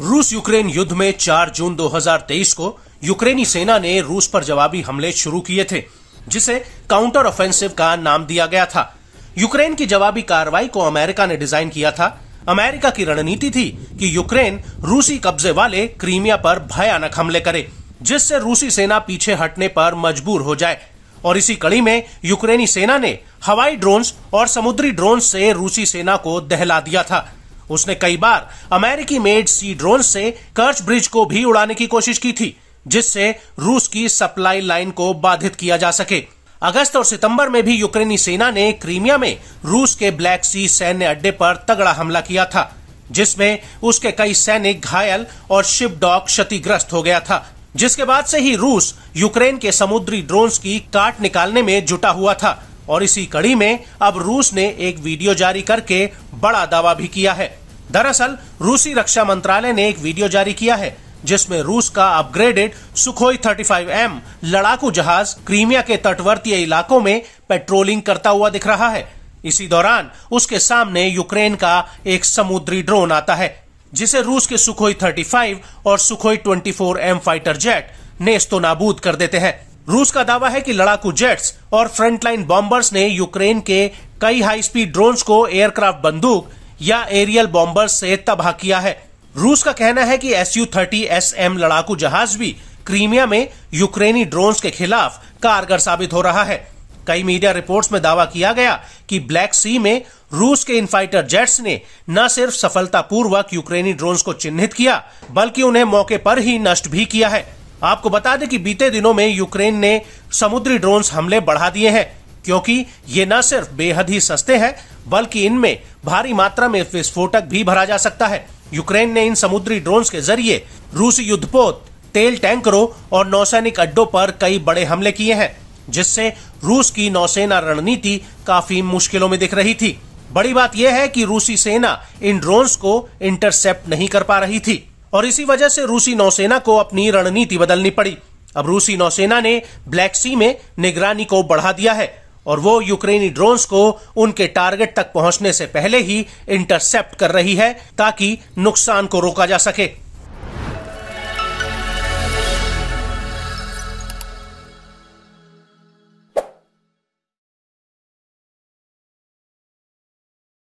रूस यूक्रेन युद्ध में 4 जून 2023 को यूक्रेनी सेना ने रूस पर जवाबी हमले शुरू किए थे जिसे काउंटर ऑफेंसिव का नाम दिया गया था यूक्रेन की जवाबी कार्रवाई को अमेरिका ने डिजाइन किया था अमेरिका की रणनीति थी कि यूक्रेन रूसी कब्जे वाले क्रीमिया पर भयानक हमले करे जिससे रूसी सेना पीछे हटने पर मजबूर हो जाए और इसी कड़ी में यूक्रेनी सेना ने हवाई ड्रोन्स और समुद्री ड्रोन से रूसी सेना को दहला दिया था उसने कई बार अमेरिकी मेड सी ड्रोन से कर्च ब्रिज को भी उड़ाने की कोशिश की थी जिससे रूस की सप्लाई लाइन को बाधित किया जा सके अगस्त और सितंबर में भी यूक्रेनी सेना ने क्रीमिया में रूस के ब्लैक सी सैन्य अड्डे पर तगड़ा हमला किया था जिसमें उसके कई सैनिक घायल और शिप डॉक क्षतिग्रस्त हो गया था जिसके बाद से ही रूस यूक्रेन के समुद्री ड्रोन की काट निकालने में जुटा हुआ था और इसी कड़ी में अब रूस ने एक वीडियो जारी करके बड़ा दावा भी किया है दरअसल रूसी रक्षा मंत्रालय ने एक वीडियो जारी किया है जिसमें रूस का अपग्रेडेड सुखोई 35M लड़ाकू जहाज क्रीमिया के तटवर्तीय इलाकों में पेट्रोलिंग करता हुआ दिख रहा है इसी दौरान उसके सामने यूक्रेन का एक समुद्री ड्रोन आता है जिसे रूस के सुखोई 35 और सुखोई 24M फाइटर जेट नेस्तो नाबूद कर देते हैं रूस का दावा है कि लड़ाकू जेट्स और फ्रंटलाइन बॉम्बर्स ने यूक्रेन के कई हाई स्पीड ड्रोन्स को एयरक्राफ्ट बंदूक या एरियल बॉम्बर से तबाह किया है रूस का कहना है कि S U thirty S M लड़ाकू जहाज भी क्रीमिया में यूक्रेनी ड्रोन के खिलाफ कारगर साबित हो रहा है कई मीडिया रिपोर्ट्स में दावा किया गया कि ब्लैक सी में रूस के इन फाइटर जेट्स ने न सिर्फ सफलतापूर्वक यूक्रेनी ड्रोन्स को चिन्हित किया बल्कि उन्हें मौके पर ही नष्ट भी किया है आपको बता दें कि बीते दिनों में यूक्रेन ने समुद्री ड्रोन्स हमले बढ़ा दिए हैं क्योंकि ये न सिर्फ बेहद ही सस्ते हैं बल्कि इनमें भारी मात्रा में विस्फोटक भी भरा जा सकता है यूक्रेन ने इन समुद्री ड्रोन के जरिए रूसी युद्धपोत तेल टैंकरों और नौसैनिक अड्डों पर कई बड़े हमले किए हैं जिससे रूस की नौसेना रणनीति काफी मुश्किलों में दिख रही थी बड़ी बात यह है कि रूसी सेना इन ड्रोन्स को इंटरसेप्ट नहीं कर पा रही थी और इसी वजह से रूसी नौसेना को अपनी रणनीति बदलनी पड़ी अब रूसी नौसेना ने ब्लैक सी में निगरानी को बढ़ा दिया है और वो यूक्रेनी ड्रोन्स को उनके टारगेट तक पहुंचने से पहले ही इंटरसेप्ट कर रही है ताकि नुकसान को रोका जा सके